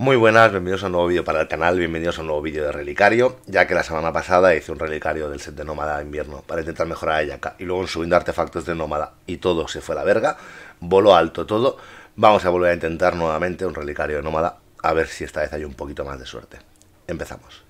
Muy buenas, bienvenidos a un nuevo vídeo para el canal, bienvenidos a un nuevo vídeo de relicario, ya que la semana pasada hice un relicario del set de Nómada invierno para intentar mejorar a acá. y luego subiendo artefactos de Nómada y todo se fue a la verga, voló alto todo, vamos a volver a intentar nuevamente un relicario de Nómada, a ver si esta vez hay un poquito más de suerte. Empezamos.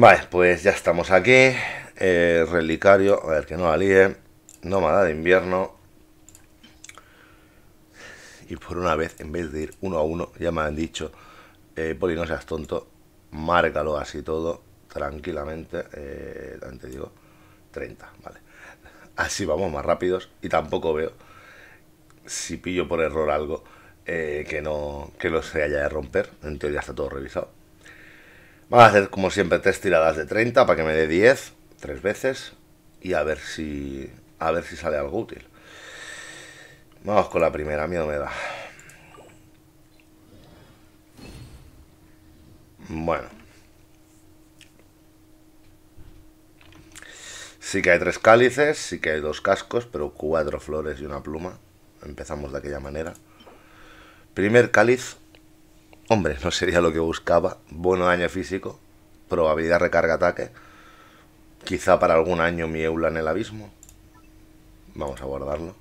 Vale, pues ya estamos aquí. Eh, relicario, a ver que no la líe. Nómada de invierno. Y por una vez, en vez de ir uno a uno, ya me han dicho, eh, Poli, no seas tonto, márcalo así todo, tranquilamente, eh, te digo, 30, vale. Así vamos más rápidos y tampoco veo si pillo por error algo que no que lo se haya de romper. En teoría está todo revisado. Vamos a hacer como siempre tres tiradas de 30 para que me dé 10, tres veces, y a ver si a ver si sale algo útil. Vamos con la primera, miedo me da. Bueno. Sí que hay tres cálices, sí que hay dos cascos, pero cuatro flores y una pluma. Empezamos de aquella manera. Primer cáliz, Hombre, no sería lo que buscaba. Bueno daño físico, probabilidad recarga-ataque. Quizá para algún año mi en el abismo. Vamos a guardarlo.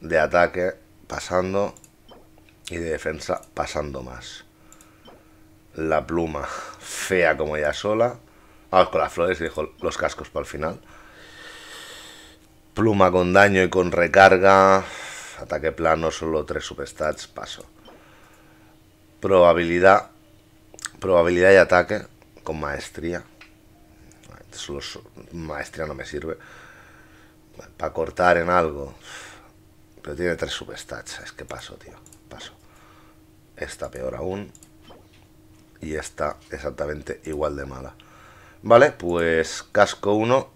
De ataque, pasando. Y de defensa, pasando más. La pluma, fea como ella sola. Vamos con las flores y los cascos para el final. Pluma con daño y con recarga. Ataque plano, solo tres superstats. paso probabilidad, probabilidad y ataque con maestría. maestría no me sirve. Para cortar en algo. Pero tiene tres substats. Es que paso, tío. Paso. Esta peor aún. Y esta exactamente igual de mala. Vale, pues casco 1.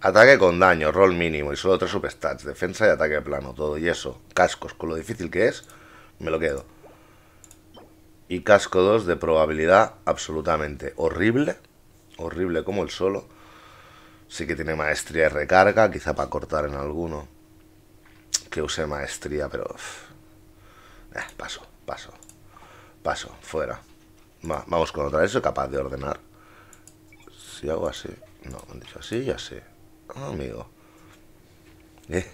Ataque con daño, rol mínimo y solo tres substats. Defensa y ataque plano, todo. Y eso, cascos, con lo difícil que es me lo quedo. Y casco 2 de probabilidad absolutamente horrible. Horrible como el solo. Sí que tiene maestría y recarga, quizá para cortar en alguno. Que use maestría, pero... Eh, paso, paso. Paso, fuera. vamos con otra. vez, soy capaz de ordenar. Si hago así... No, han dicho así y así. Ah, amigo. Eh.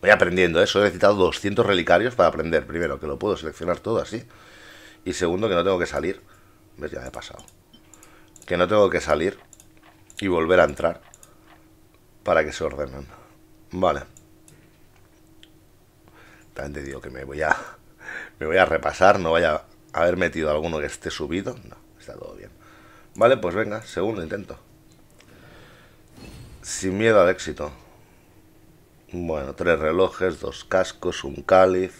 Voy aprendiendo, eso ¿eh? he necesitado 200 relicarios para aprender. Primero, que lo puedo seleccionar todo así. Y segundo, que no tengo que salir. ¿Ves? Ya me he pasado. Que no tengo que salir y volver a entrar para que se ordenen. Vale. También te digo que me voy a me voy a repasar, no vaya a haber metido alguno que esté subido. No, está todo bien. Vale, pues venga, segundo intento. Sin miedo al éxito. Bueno, tres relojes, dos cascos, un cáliz.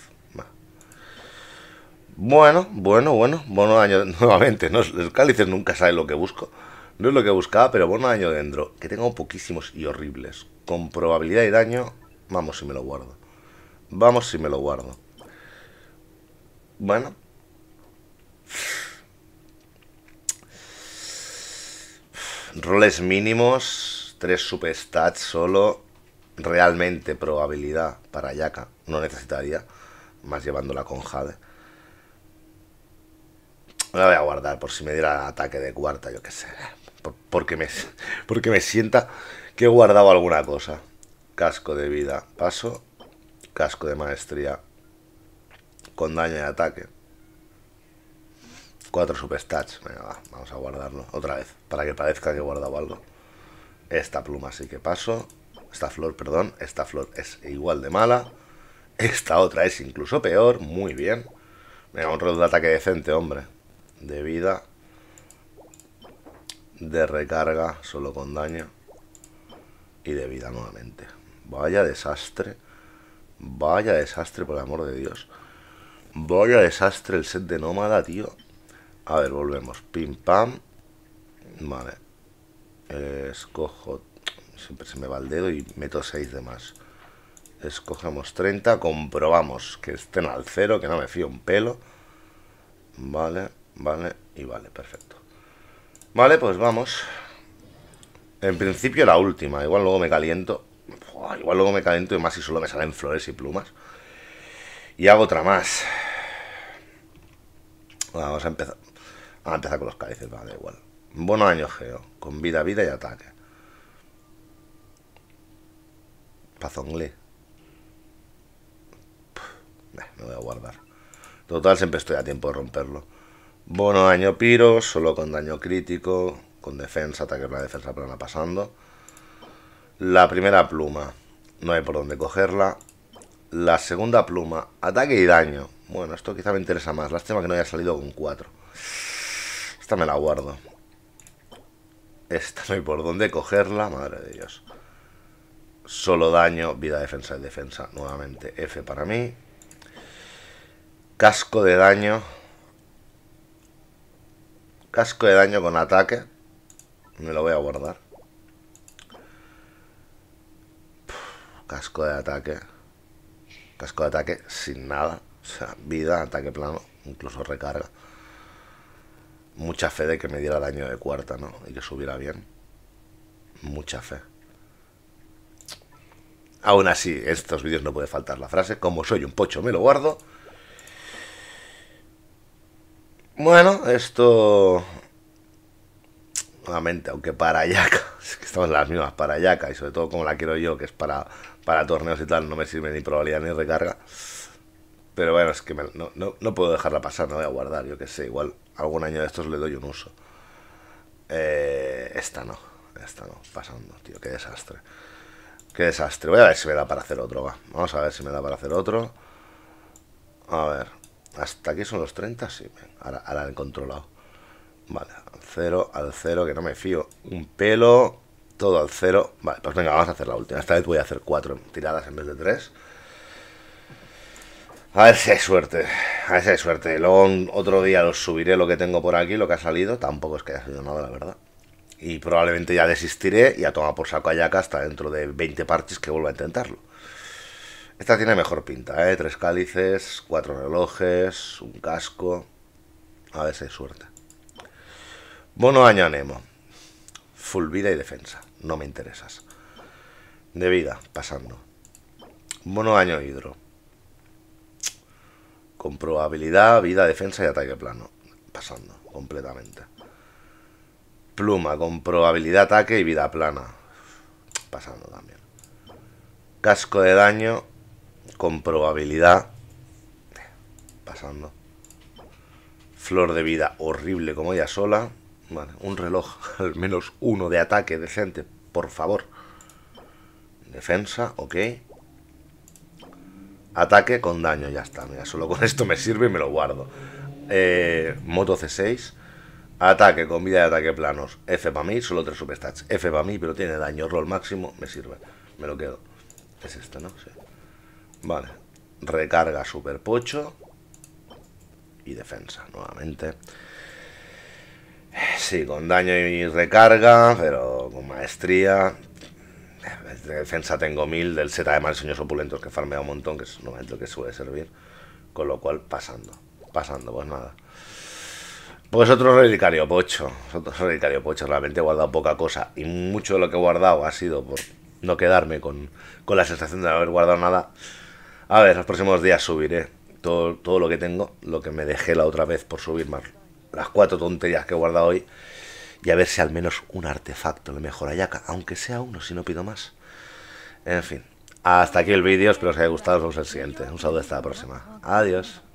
Bueno, bueno, bueno, bueno año nuevamente, ¿no? Los cálices nunca saben lo que busco. No es lo que buscaba, pero bueno año dentro. Que tengo poquísimos y horribles. Con probabilidad y daño, vamos si me lo guardo. Vamos si me lo guardo. Bueno. Roles mínimos, tres superstats solo realmente probabilidad para Yaka. No necesitaría, más llevándola con Jade. La voy a guardar por si me diera ataque de cuarta, yo qué sé. porque, me, porque me sienta que he guardado alguna cosa. Casco de vida, paso. Casco de maestría. Con daño de ataque. Cuatro superstats. Venga, vamos a guardarlo otra vez. Para que parezca que he guardado algo. Esta pluma sí que paso esta flor, perdón, esta flor es igual de mala. Esta otra es incluso peor, muy bien. Venga, un rol de ataque decente, hombre. De vida. De recarga, solo con daño. Y de vida nuevamente. Vaya desastre. Vaya desastre, por el amor de Dios. Vaya desastre el set de nómada, tío. A ver, volvemos. Pim pam. Vale. Escojo siempre se me va el dedo y meto 6 de más. Escogemos 30, comprobamos que estén al cero, que no me fío un pelo. Vale, vale y vale, perfecto. Vale, pues vamos. En principio la última, igual luego me caliento. igual luego me caliento y más si solo me salen flores y plumas. Y hago otra más. Vamos a empezar. a empezar con los cálices, vale, igual. Bueno año, Geo. Con vida, vida y ataque. No Me voy a guardar. Total, siempre estoy a tiempo de romperlo. Bono daño piro, solo con daño crítico, con defensa, ataque una defensa plana pasando. La primera pluma, no hay por dónde cogerla. La segunda pluma, ataque y daño. Bueno, esto quizá me interesa más. Lástima que no haya salido con 4. Esta me la guardo. Esta no hay por dónde cogerla, madre de Dios. Solo daño, vida, defensa y defensa. Nuevamente F para mí. Casco de daño. Casco de daño con ataque. Me lo voy a guardar. casco de ataque. Casco de ataque sin nada. O sea, vida, ataque plano, incluso recarga. Mucha fe de que me diera daño de cuarta, ¿no? Y que subiera bien. Mucha fe. Aún así, en estos vídeos no puede faltar la frase, como soy un pocho me lo guardo. Bueno, esto... Nuevamente, aunque para Yaka, que estamos en las mismas para Yaka, y sobre todo como la quiero yo, que es para, para torneos y tal, no me sirve ni probabilidad ni recarga. Pero bueno, es que no, puedo dejarla pasar, no voy a guardar, yo que sé, igual algún año de estos le doy un uso. Eh, esta no, esta no, pasando, tío, qué desastre. Qué desastre. Voy a ver si me da para hacer otro, va. Vamos a ver si me da para hacer otro. A ver. ¿Hasta aquí son los 30? Sí, Ahora, ahora he controlado. Vale, al cero, al cero, que no me fío. Un pelo, todo al cero. Vale, pues venga, vamos a hacer la última. Esta vez voy a hacer cuatro tiradas en vez de tres. A ver si hay suerte. A ver si hay suerte. Luego otro día los subiré lo que tengo por aquí, lo que ha salido. Tampoco es que haya sido nada, la verdad y probablemente ya desistiré y a tomar por saco a Yaka hasta dentro de 20 parches que vuelva a intentarlo. Esta tiene mejor pinta, ¿eh? Tres cálices, cuatro relojes, un casco. A ver si hay suerte. Bono año anemo. Full vida y defensa. No me interesas. De vida, pasando. Bono año hidro. Con probabilidad, vida, defensa y ataque plano. Pasando, completamente. Pluma, con probabilidad ataque y vida plana. Pasando también. Casco de daño, con probabilidad. Pasando. Flor de vida, horrible como ella sola. Vale, un reloj, al menos uno de ataque decente, por favor. Defensa, ok. Ataque con daño, ya está. Mira, solo con esto me sirve y me lo guardo. Eh, moto C6. Ataque, con vida de ataque planos. F para mí, solo tres superstats. F para mí, pero tiene daño. Roll máximo, me sirve. Me lo quedo. Es este, ¿no? Vale. Recarga super pocho. Y defensa, nuevamente. Sí, con daño y recarga, pero con maestría. defensa tengo mil del Z de sueños opulentos que farmea un montón, que es normalmente lo que suele servir. Con lo cual, pasando. Pasando, pues nada. Pues otro relicario pocho, otro relicario pocho, realmente he guardado poca cosa y mucho de lo que he guardado ha sido por no quedarme con, la sensación de no haber guardado nada. A ver, los próximos días subiré todo, todo lo que tengo, lo que me dejé la otra vez por subir, más las cuatro tonterías que he guardado hoy, y a ver si al menos un artefacto le mejora Yaka, aunque sea uno, si no pido más. En fin, hasta aquí el vídeo, espero que os haya gustado, nos vemos el siguiente. Un saludo hasta la próxima. Adiós.